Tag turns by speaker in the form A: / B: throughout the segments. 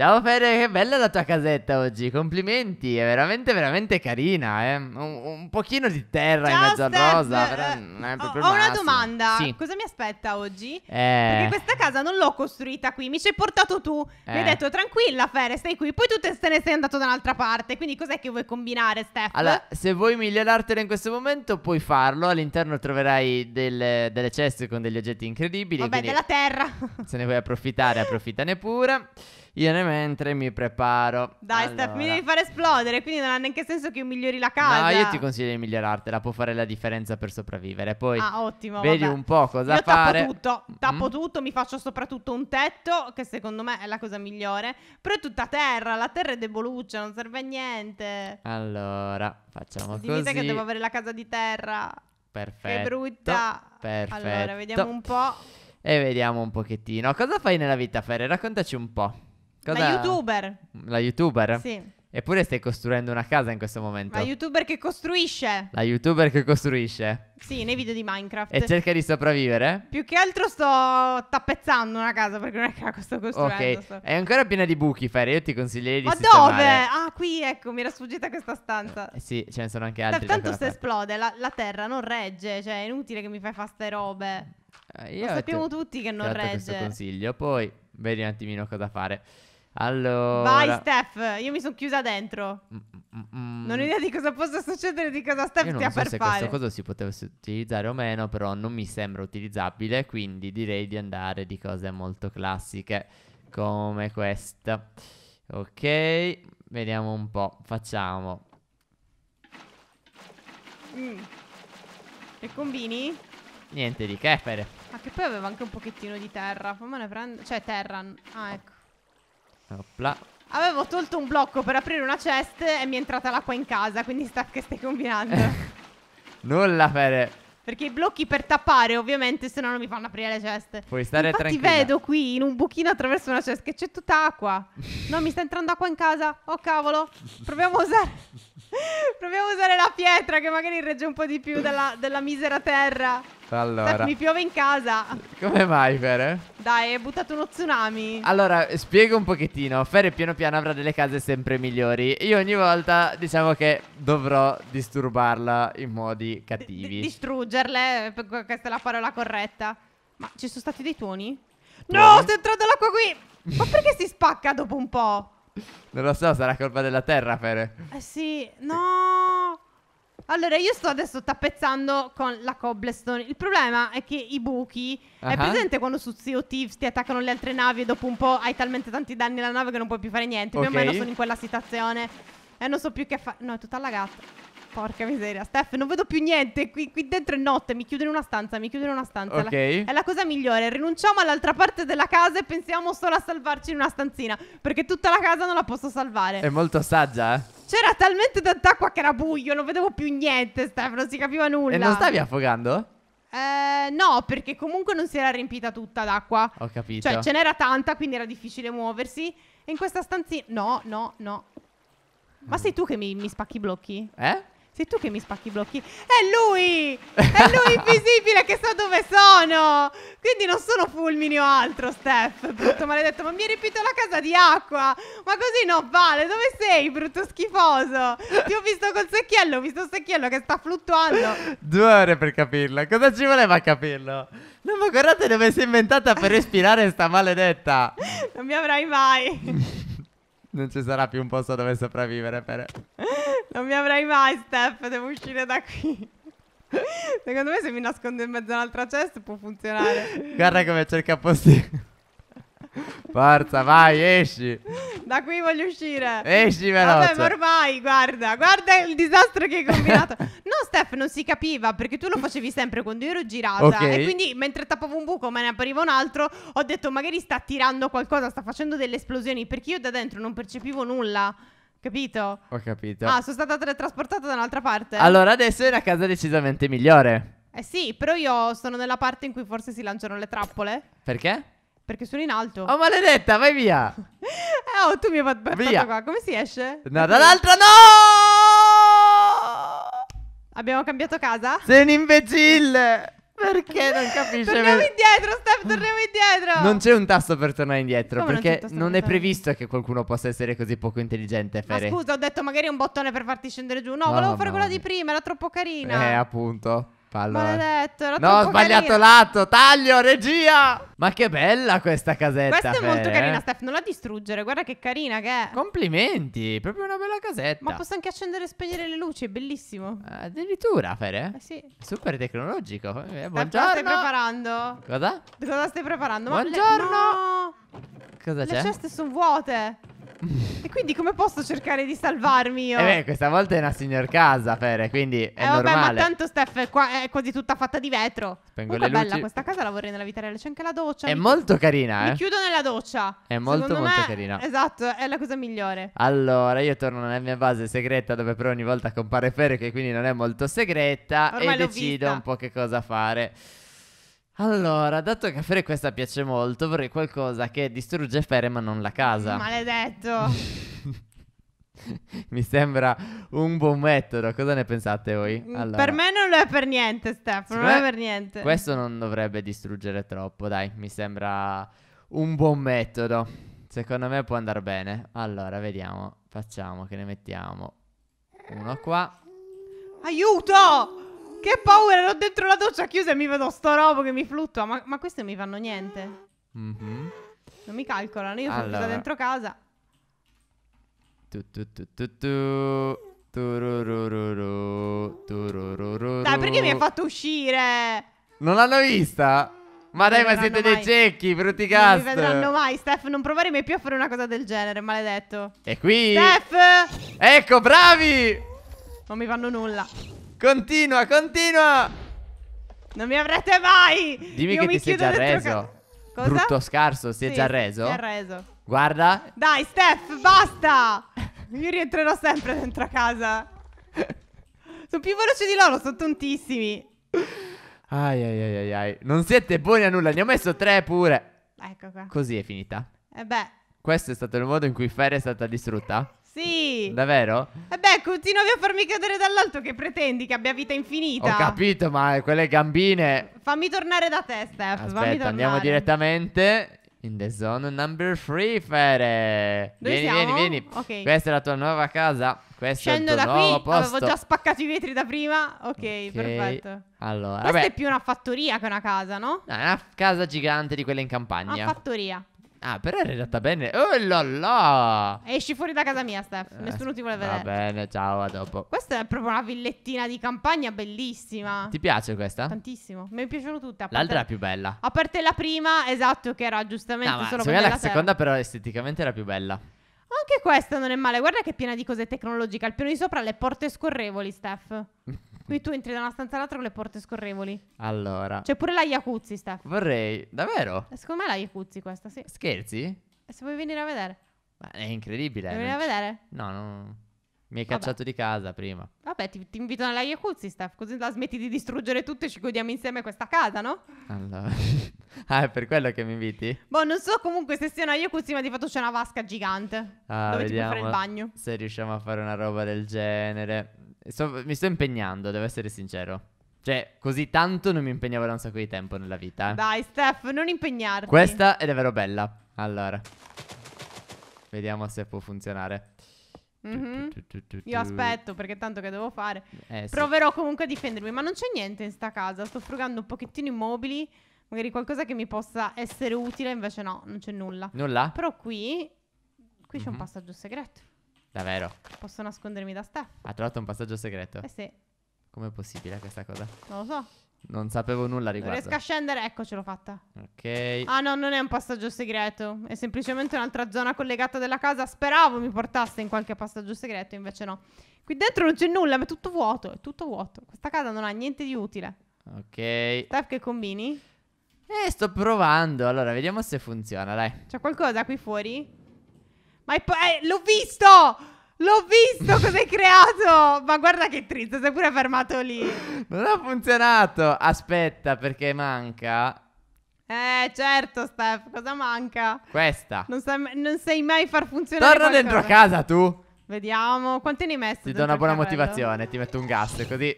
A: Ciao Fede, che bella la tua casetta oggi, complimenti, è veramente veramente carina, eh. un, un pochino di terra Ciao, in mezzo Steph. a rosa, però è Ho, ho una domanda, Sì. cosa mi
B: aspetta oggi?
A: Eh, Perché questa
B: casa non l'ho costruita qui, mi ci hai portato tu, mi hai eh. detto tranquilla Fere, stai qui, poi tu te te ne sei andato da un'altra parte, quindi cos'è che vuoi combinare Steph? Allora,
A: se vuoi migliorartelo in questo momento puoi farlo, all'interno troverai delle, delle ceste con degli oggetti incredibili, Vabbè, della terra. se ne vuoi approfittare approfittane pure. Io ne mentre mi preparo. Dai, allora. Steph, mi
B: devi far esplodere, quindi non ha neanche senso che io migliori la casa. No, io ti
A: consiglio di migliorartela, può fare la differenza per sopravvivere. Poi ah, ottimo, vedi vabbè. un po' cosa io fare. Tappo
B: tutto, tappo mm. tutto, mi faccio soprattutto un tetto, che secondo me è la cosa migliore. Però è tutta terra, la terra è deboluccia, non serve a niente.
A: Allora, facciamo Dimmi così. Dimmi che devo
B: avere la casa di terra.
A: Perfetto. Che brutta. Perfetto. Allora, vediamo un po'. E vediamo un pochettino. Cosa fai nella vita, Ferre? Raccontaci un po'. Cos'è? La youtuber. La youtuber? Sì. Eppure stai costruendo una casa in questo momento. La
B: youtuber che costruisce.
A: La youtuber che costruisce.
B: Sì, nei video di Minecraft. E cerca
A: di sopravvivere.
B: Più che altro sto tappezzando una casa perché non è che la sto costruendo. Ok, sto...
A: è ancora piena di buchi, Ferri. Io ti consiglierei di Ma sistemare. dove? Ah,
B: qui, ecco, mi era sfuggita questa stanza.
A: Eh, sì, ce ne sono anche altre. Tanto se
B: esplode, la, la, terra non regge. Cioè, è inutile che mi fai fare ste robe.
A: Eh, Lo sappiamo tutti che non regge. Questo consiglio. Poi vedi un attimino cosa fare. Allora... Vai
B: Steph, io mi sono chiusa dentro.
A: Mm mm, mm mm Non ho
B: idea di cosa possa succedere, di cosa Steph stia per fare. Non so se questa cosa
A: si potesse utilizzare o meno, però non mi sembra utilizzabile, quindi direi di andare di cose molto classiche come questa. Ok, vediamo un po', facciamo.
B: Mm. E combini?
A: Niente di che, Fede.
B: Ah, che poi aveva anche un pochettino di terra. Fammene prendere. Cioè, terra. Ah, ecco. Opla. Avevo tolto un blocco per aprire una chest e mi è entrata l'acqua in casa, quindi sta che stai combinando.
A: Nulla, Fede.
B: Perché i blocchi per tappare, ovviamente, se no non mi fanno aprire le ceste.
A: Puoi stare Infatti tranquilla. Ti
B: vedo qui in un buchino attraverso una cesta che c'è tutta acqua. No, mi sta entrando acqua in casa. Oh cavolo. Proviamo a usare. Proviamo a usare la pietra che magari regge un po' di più della, della misera terra. Allora. Steph, mi piove in casa.
A: Come mai, Fere?
B: Dai, hai buttato uno tsunami.
A: Allora, spiego un pochettino. Fere piano piano avrà delle case sempre migliori. Io ogni volta diciamo che dovrò disturbarla in modi cattivi. D
B: distruggerle, questa è la parola corretta. Ma ci sono stati dei tuoni? No, sto entrando l'acqua qui. Ma perché si spacca dopo un po'?
A: Non lo so, sarà colpa della terra, Fere.
B: Eh sì, no. Allora, io sto adesso tappezzando con la cobblestone. Il problema è che i buchi. Uh-huh. È presente quando su Sea of Thieves ti attaccano le altre navi e dopo un po' hai talmente tanti danni alla nave che non puoi più fare niente. Okay. Più o meno sono in quella situazione. E non so più che fare. No, è tutta lagata. Porca miseria, Steph, non vedo più niente. Qui, qui, dentro è notte, mi chiudo in una stanza, mi chiudo in una stanza. Ok. La- è la cosa migliore. Rinunciamo all'altra parte della casa e pensiamo solo a salvarci in una stanzina. Perché tutta la casa non la posso salvare. È molto
A: saggia, eh?
B: C'era talmente tanta acqua che era buio, non vedevo più niente, Stefano, non si capiva nulla. E non stavi
A: affogando?
B: Eh, no, perché comunque non si era riempita tutta d'acqua.
A: Ho capito. Cioè, ce n'era
B: tanta, quindi era difficile muoversi. E in questa stanzina... No, no, no. Ma sei tu che mi, mi spacchi i blocchi? Eh? Sei tu che mi spacchi i blocchi. È lui! È lui invisibile che sa dove sono! Quindi non sono fulmini o altro, Steph. Brutto maledetto, ma mi hai riempito la casa di acqua! Ma così non vale! Dove sei, brutto schifoso? Ti ho visto col secchiello, ho visto il secchiello che sta fluttuando.
A: Due ore per capirlo. Cosa ci voleva a capirlo? Non mi guardate dove si è inventata per respirare sta maledetta!
B: non mi avrai mai!
A: non ci sarà più un posto dove sopravvivere, per...
B: Non mi avrai mai, Steph, devo uscire da qui. Secondo me se mi nascondo in mezzo a un'altra chest può funzionare.
A: Guarda come cerca posti. Forza, vai, esci.
B: Da qui voglio uscire. Esci veloce. Vabbè, ma ormai, guarda, guarda il disastro che hai combinato. no, Steph, non si capiva perché tu lo facevi sempre quando io ero girata. Okay. E quindi mentre tappavo un buco me ne appariva un altro, ho detto magari sta tirando qualcosa, sta facendo delle esplosioni perché io da dentro non percepivo nulla. Capito?
A: Ho capito. Ah, sono
B: stata teletrasportata da un'altra parte. Allora adesso è una
A: casa decisamente migliore.
B: Eh sì, però io sono nella parte in cui forse si lanciano le trappole. Perché? Perché sono in alto. Oh, maledetta, vai via. eh,
A: oh, tu mi hai fatto via. qua.
B: Come si esce? No, dall'altra no! Abbiamo cambiato casa?
A: Sei un imbecille! Perché non capisce? Torniamo per...
B: indietro, Steph, torniamo indietro. Non c'è
A: un tasto per tornare indietro. Come perché non, non è previsto che qualcuno possa essere così poco intelligente. Fere. Ma
B: scusa, ho detto magari un bottone per farti scendere giù. No, no ah, volevo fare quella di prima, era troppo carina. Eh,
A: appunto. Pallone. Eh. Maledetto, era no, ho sbagliato carina. lato. Taglio,
B: regia.
A: Ma che bella questa casetta! Questa è Fede, molto carina, eh.
B: Steph. Non la distruggere, guarda che carina che è.
A: Complimenti, proprio
B: una bella casetta. Ma posso anche accendere e spegnere le luci, è bellissimo. Eh, addirittura, Fere? Eh sì.
A: Super tecnologico. Eh, buongiorno. Cosa stai
B: preparando? Cosa? Cosa stai preparando? Buongiorno. le... No.
A: Cosa c'è? Le ceste
B: sono vuote. e quindi come posso cercare di salvarmi io? Eh beh,
A: questa volta è una signor casa, Fere, quindi è eh vabbè, ma tanto
B: Steph è, qua, è quasi tutta fatta di vetro. Spengo Comunque le luci. bella questa casa, la vorrei nella vita reale, c'è anche la donna doccia. È mi...
A: molto carina, mi eh. chiudo
B: nella doccia.
A: È molto, Secondo molto me... carina.
B: Esatto, è la cosa migliore.
A: Allora, io torno nella mia base segreta, dove però ogni volta compare Fere, che quindi non è molto segreta. Ormai e decido vista. un po' che cosa fare. Allora, dato che a Fere questa piace molto, vorrei qualcosa che distrugge Fere ma non la casa.
B: Maledetto.
A: Mi sembra un buon metodo. Cosa ne pensate voi? Mm, allora, per
B: me non lo è per niente, Stefano. Non è per niente. Questo
A: non dovrebbe distruggere troppo, dai. Mi sembra un buon metodo. Secondo me può andare bene. Allora, vediamo. Facciamo che ne mettiamo uno qua.
B: Aiuto! Che paura, ero dentro la doccia chiusa e mi vedo sto robo che mi fluttua. Ma, ma queste mi fanno niente. Mm-hmm. Non mi calcolano, io sono allora. chiusa dentro casa.
A: Dai, perché mi hai fatto
B: uscire?
A: Non l'hanno vista? Ma dai, ma siete mai. dei cecchi, brutti cast. Non mi vedranno
B: mai, Steph. Non provare mai più a fare una cosa del genere, maledetto. E qui? Steph! Ecco, bravi! Non mi fanno nulla. Continua, continua! Non mi avrete mai! Dimmi Io che ti sei già reso.
A: Cosa? Brutto scarso, si sì, è già reso? Si è reso. Guarda.
B: Dai, Steph, basta. Io rientrerò sempre dentro a casa. Sono più veloce di loro, sono tontissimi.
A: Ai, ai, ai, ai, ai. Non siete buoni a nulla, ne ho messo tre pure.
B: Ecco qua. Così è finita. E eh beh.
A: Questo è stato il modo in cui Fer è stata distrutta?
B: Sì. Davvero? E eh beh, continuavi a farmi cadere dall'alto che pretendi che abbia vita infinita. Ho
A: capito, ma quelle gambine...
B: Fammi tornare da te, Steph. Aspetta, andiamo
A: direttamente. In the zone number three, Fere. Dove vieni, siamo? vieni, vieni. Okay. Questa è la tua nuova casa. Questo Scendo è il tuo da nuovo qui. Posto. Avevo già
B: spaccato i vetri da prima. Ok, okay. perfetto.
A: Allora, Questa vabbè. è più una fattoria che una casa, no? No, è una casa gigante di quella in campagna. Una fattoria. Ah, però è redatta bene. Oh là là!
B: Esci fuori da casa mia, Steph. Eh, Nessuno ti vuole vedere. Va
A: bene, ciao, a dopo.
B: Questa è proprio una villettina di campagna bellissima. Ti
A: piace questa?
B: Tantissimo. Mi piacciono tutte. L'altra è la più bella. A parte la prima, esatto, che era giustamente no, solo quella. La terra. seconda,
A: però, esteticamente era più bella.
B: Anche questa non è male. Guarda che è piena di cose tecnologiche. Al piano di sopra le porte scorrevoli, Steph. Qui tu entri da una stanza all'altra con le porte scorrevoli.
A: Allora. C'è
B: pure la Iacuzzi, Steph.
A: Vorrei. Davvero? Eh,
B: secondo me è la Iacuzzi questa, sì.
A: Scherzi? E
B: eh, se vuoi venire a vedere.
A: Ma è incredibile. Vuoi venire a vedere? No, no. Mi hai Vabbè. cacciato di casa prima.
B: Vabbè, ti, ti invito alla Yakuza, Steph, così la smetti di distruggere tutto e ci godiamo insieme questa casa, no?
A: Allora. ah, è per quello che mi inviti?
B: Boh, non so comunque se sia una Yakuza, ma di fatto c'è una vasca gigante.
A: Ah, dove vediamo ti puoi fare il bagno. Se riusciamo a fare una roba del genere. So, mi sto impegnando, devo essere sincero. Cioè, così tanto non mi impegnavo da un sacco di tempo nella vita. Eh. Dai,
B: Steph, non impegnarti. Questa
A: è davvero bella. Allora, vediamo se può funzionare.
B: Mm-hmm. Io aspetto perché tanto che devo fare.
A: Eh, sì. Proverò
B: comunque a difendermi, ma non c'è niente in sta casa. Sto frugando un pochettino i mobili. Magari qualcosa che mi possa essere utile, invece no, non c'è nulla. Nulla? Però qui, qui mm-hmm. c'è un mm-hmm. passaggio segreto. Davvero? Posso nascondermi da Steph.
A: Ha trovato un passaggio segreto? Eh sì. Com'è possibile questa cosa? Non lo so. Non sapevo nulla riguardo. Non riesco a
B: scendere, ecco, ce l'ho fatta.
A: Ok. Ah no,
B: non è un passaggio segreto, è semplicemente un'altra zona collegata della casa. Speravo mi portasse in qualche passaggio segreto, invece no. Qui dentro non c'è nulla, ma è tutto vuoto, è tutto vuoto. Questa casa non ha niente di utile.
A: Ok. Steph,
B: che combini?
A: Eh, sto provando. Allora, vediamo se funziona, dai.
B: C'è qualcosa qui fuori? Ma è... Po- eh, l'ho visto! L'ho visto cosa hai creato! Ma guarda che trizzo, sei pure
A: fermato lì. Non ha funzionato. Aspetta, perché manca.
B: Eh, certo, Steph, cosa manca?
A: Questa. Non,
B: sa- non sai mai far funzionare. Torna qualcosa. dentro a casa tu. Vediamo, quanti ne hai messo? Ti do una buona motivazione,
A: ti metto un gas così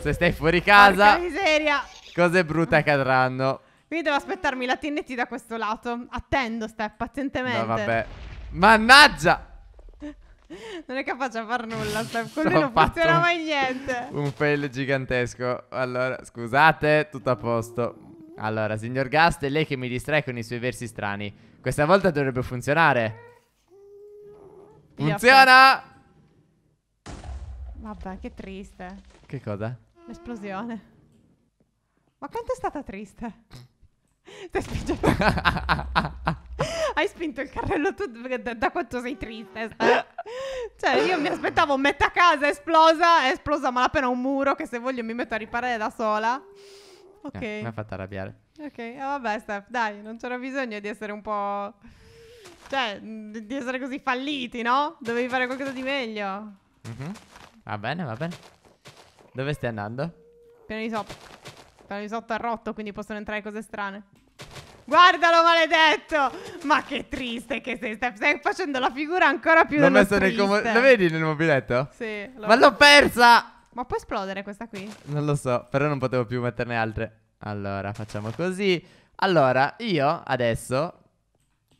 A: se stai fuori casa. Porca miseria. Cose brutte cadranno.
B: Quindi devo aspettarmi la TNT da questo lato. Attendo, Steph, pazientemente. No, vabbè.
A: Mannaggia!
B: Non è capace a far nulla, Steph. Con lui non funziona mai niente.
A: Un fail gigantesco. Allora, scusate, tutto a posto. Allora, signor Gast, è lei che mi distrae con i suoi versi strani. Questa volta dovrebbe funzionare. Funziona!
B: Vabbè, che triste. Che cosa? L'esplosione. Ma quanto è stata triste? Stai spingendo. hai spinto il carrello tu da, da quanto sei triste. Sta? Eh. cioè, io mi aspettavo metà casa esplosa, è esplosa malapena un muro che se voglio mi metto a riparare da sola. Ok. Eh, mi ha
A: fatto arrabbiare.
B: Ok, eh, vabbè Steph, dai, non c'era bisogno di essere un po'... Cioè, di essere così falliti, no? Dovevi fare qualcosa di meglio.
A: Mm-hmm. Va bene, va bene. Dove stai andando?
B: Piano di sotto. Piano di sotto è rotto, quindi possono entrare cose strane. Guardalo maledetto! Ma che triste che sei, stai, stai facendo la figura ancora più L'ho messo nel comodino La vedi
A: nel mobiletto? Sì. L'ho Ma l'ho persa!
B: Ma può esplodere questa qui?
A: Non lo so, però non potevo più metterne altre. Allora, facciamo così. Allora, io adesso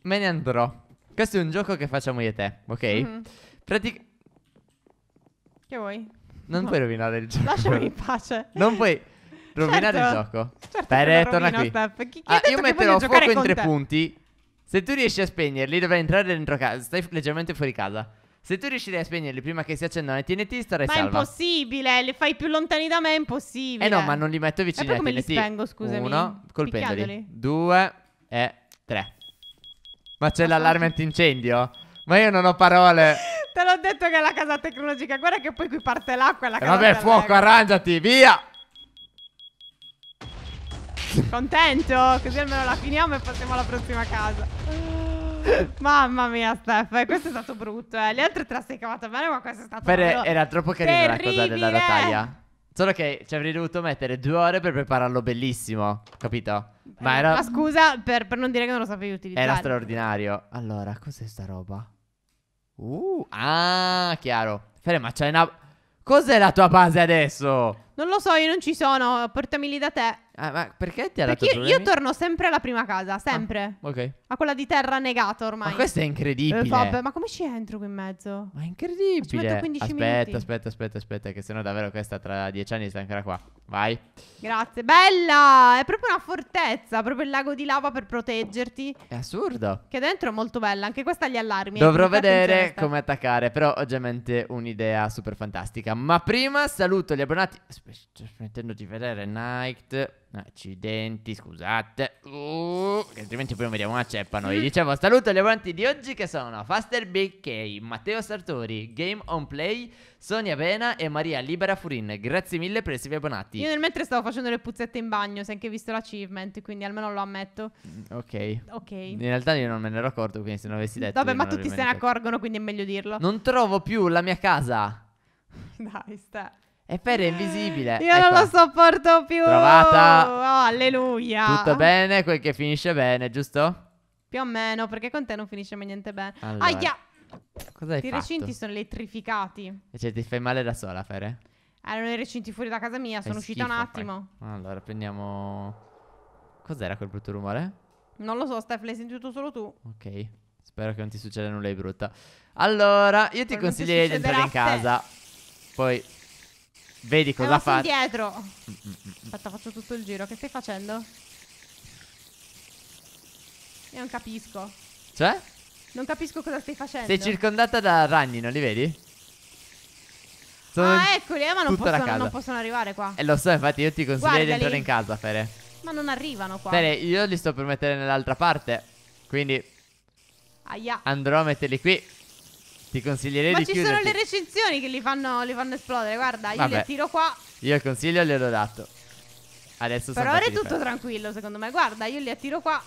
A: me ne andrò. Questo è un gioco che facciamo io e te, ok? Mm-hmm. Pratic-
B: che vuoi? Non no. puoi rovinare il gioco. Lasciami in pace. Non puoi rovinare certo. il gioco. Certo Pere, torna qui. Chi, chi ah, io metterò fuoco in tre punti.
A: Se tu riesci a spegnerli, dovrai entrare dentro casa. Stai leggermente fuori casa. Se tu riuscirai a spegnerli prima che si accendano le TNT, starai ma salva. Ma è
B: impossibile, Le fai più lontani da me, è impossibile. Eh no, ma non
A: li metto vicini alle TNT. Ma come li spengo, scusami? Uno, colpendoli. Due e tre. Ma c'è l'allarme antincendio? Ma io non ho parole.
B: Te l'ho detto che è la casa tecnologica. Guarda che poi qui parte l'acqua la eh, casa Vabbè, fuoco,
A: arrangiati, via!
B: Contento? Così almeno la finiamo e passiamo alla prossima casa. Mamma mia, Steph, eh, questo è stato brutto. Eh. Le altre tre sei cavata bene, ma questo è stato brutto. era troppo carina la cosa della
A: battaglia. Solo che ci avrei dovuto mettere due ore per prepararlo bellissimo, capito? Ma eh, era. Ma
B: scusa per, per non dire che non lo sapevi utilizzare. Era
A: straordinario. Allora, cos'è sta roba? Uh, ah, chiaro. Fere, ma c'è una. Cos'è la tua base adesso?
B: Non lo so, io non ci sono. Portameli da te. Ah, ma perché ti ha dato Perché io, torno sempre alla prima casa, ah, sempre. Ah, ok. A quella di terra negata ormai. Ma questo è incredibile. Eh, vabbè, ma come ci entro qui in mezzo? Ma è incredibile. Ci metto 15 aspetta, minuti. aspetta,
A: aspetta, aspetta, che sennò davvero questa tra dieci anni sta ancora qua. Vai.
B: Grazie, bella! È proprio una fortezza, proprio il lago di lava per proteggerti.
A: È assurdo.
B: Che dentro è molto bella, anche questa gli allarmi. Eh, Dovrò vedere
A: come attaccare, però ovviamente un'idea super fantastica. Ma prima saluto gli abbonati. Sto smettendo di vedere Night. Accidenti, scusate. Uh, altrimenti poi non vediamo una ceppa noi. Diciamo, saluto gli avanti di oggi che sono Faster BK, Matteo Sartori, Game on Play, Sonia Vena e Maria Libera Furin. Grazie mille per essere abbonati. Io nel
B: mentre stavo facendo le puzzette in bagno, si è anche visto l'achievement, quindi almeno lo ammetto.
A: Mm, ok. Ok. In realtà io non me ne ero accorto, quindi se non avessi detto... Vabbè, ma tutti se ne
B: accorgono, quindi è meglio dirlo. Non
A: trovo più la mia casa.
B: Dai, sta.
A: E Fer è invisibile. Io ecco. non
B: lo sopporto più. Trovata. Oh, alleluia. Tutto
A: bene, quel che finisce bene, giusto?
B: Più o meno, perché con te non finisce mai niente bene. Allora. Aia!
A: Cosa hai I fatto? recinti
B: sono elettrificati.
A: cioè ti fai male da sola, Fere?
B: Erano i recinti fuori da casa mia, sono uscita un attimo.
A: Fai. Allora, prendiamo... Cos'era quel brutto rumore?
B: Non lo so, Steph, l'hai sentito solo tu.
A: Ok, spero che non ti succeda nulla di brutta. Allora, io ti consiglierei di entrare in casa. Poi Vedi cosa fa. indietro. Mm, mm, mm,
B: Aspetta, faccio tutto il giro. Che stai facendo? Io non capisco. Cioè? Non capisco cosa stai facendo. Sei
A: circondata da ragni, non li vedi? Sono ah, eccoli, eh, ma non possono, non
B: possono, arrivare qua. E eh, lo
A: so, infatti io ti consiglio Guardali. di entrare in casa, Fere.
B: Ma non arrivano qua. Bene, io
A: li sto per mettere nell'altra parte. Quindi Aia. andrò a metterli qui. Ti consiglierei Ma di chiudere. Ma ci sono le
B: recensioni che li fanno, li fanno esplodere. Guarda, Vabbè. io le tiro qua.
A: Io il consiglio gliel'ho dato. Adesso però ora è tutto ferro.
B: tranquillo, secondo me. Guarda, io li attiro qua.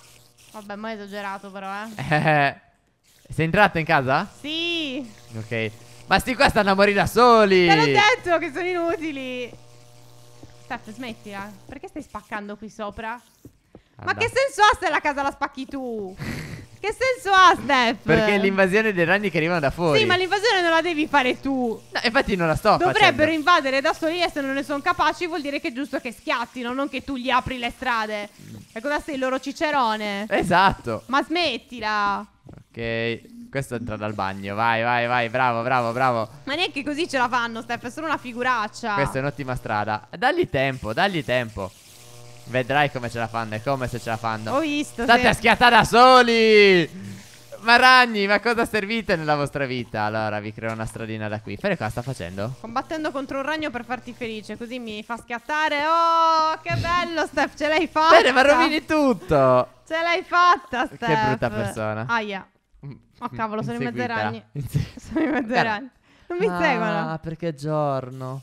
B: Vabbè, ma è esagerato, però,
A: eh. Sei entrata in casa?
B: Sì.
A: Ok. Ma sti qua stanno a morire da soli. Te l'ho
B: detto che sono inutili. Steph, smettila. Perché stai spaccando qui sopra? Ma che senso ha se la casa la spacchi tu? che senso ha, Steph? Perché è
A: l'invasione dei ragni che arrivano da fuori. Sì, ma
B: l'invasione non la devi fare tu.
A: No, infatti non la sto Dovrebbero facendo.
B: invadere da soli e se non ne sono capaci vuol dire che è giusto che schiattino, non che tu gli apri le strade. E cosa sei il loro cicerone? Esatto. Ma smettila.
A: Ok, questo entra dal bagno. Vai, vai, vai, bravo, bravo, bravo.
B: Ma neanche così ce la fanno, Steph, è solo una figuraccia. Questa
A: è un'ottima strada. Dagli tempo, dagli tempo. Vedrai come ce la fanno e come se ce la fanno. Ho visto. State se... a schiattare da soli. Ma ragni, ma cosa servite nella vostra vita? Allora, vi creo una stradina da qui. Fede cosa sta facendo?
B: Combattendo contro un ragno per farti felice, così mi fa schiattare. Oh, che bello, Steph, ce l'hai fatta. Bene, ma rovini
A: tutto.
B: Ce l'hai fatta, Steph. Che brutta persona. Aia.
A: Oh, cavolo, sono in mezzo ai ragni. Sono in mezzo ai ragni. Non mi ah, seguono. Ah, perché giorno.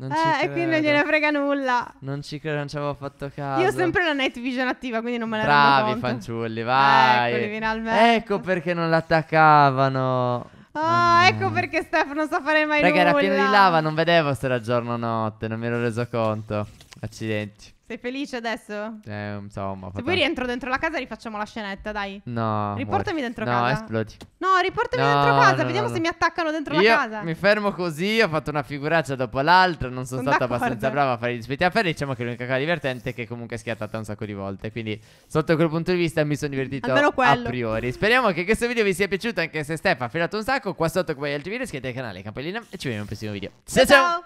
A: Non eh, e quindi non gliene
B: frega nulla.
A: Non ci credo, non ci avevo fatto caso. Io ho sempre
B: la night vision attiva, quindi non me la Bravi, conto.
A: fanciulli, vai. Eccoli, finalmente. Ecco perché non l'attaccavano.
B: Ah, oh, ecco perché Steph non sa fare mai Raga, nulla. Raga, era pieno di lava,
A: non vedevo se era giorno o notte, non mi ero reso conto. Accidenti.
B: Sei felice adesso?
A: Eh, insomma. Se poi rientro
B: dentro la casa rifacciamo la scenetta, dai.
A: No. Riportami muori. dentro no, casa. No, esplodi.
B: No, riportami no, dentro casa. No, vediamo se mi attaccano dentro Io la casa. Mi
A: fermo così, ho fatto una figuraccia dopo l'altra. Non sono, sono stata abbastanza brava a fare gli spetti a ferri. Diciamo che l'unica cosa divertente è che comunque è schiattata un sacco di volte. Quindi, sotto quel punto di vista, mi sono divertito a priori. Speriamo che questo video vi sia piaciuto. Anche se Stefano ha filato un sacco. Qua sotto, come gli altri video, iscrivetevi al canale, campanellina. E ci vediamo in un prossimo video. ciao. ciao. ciao.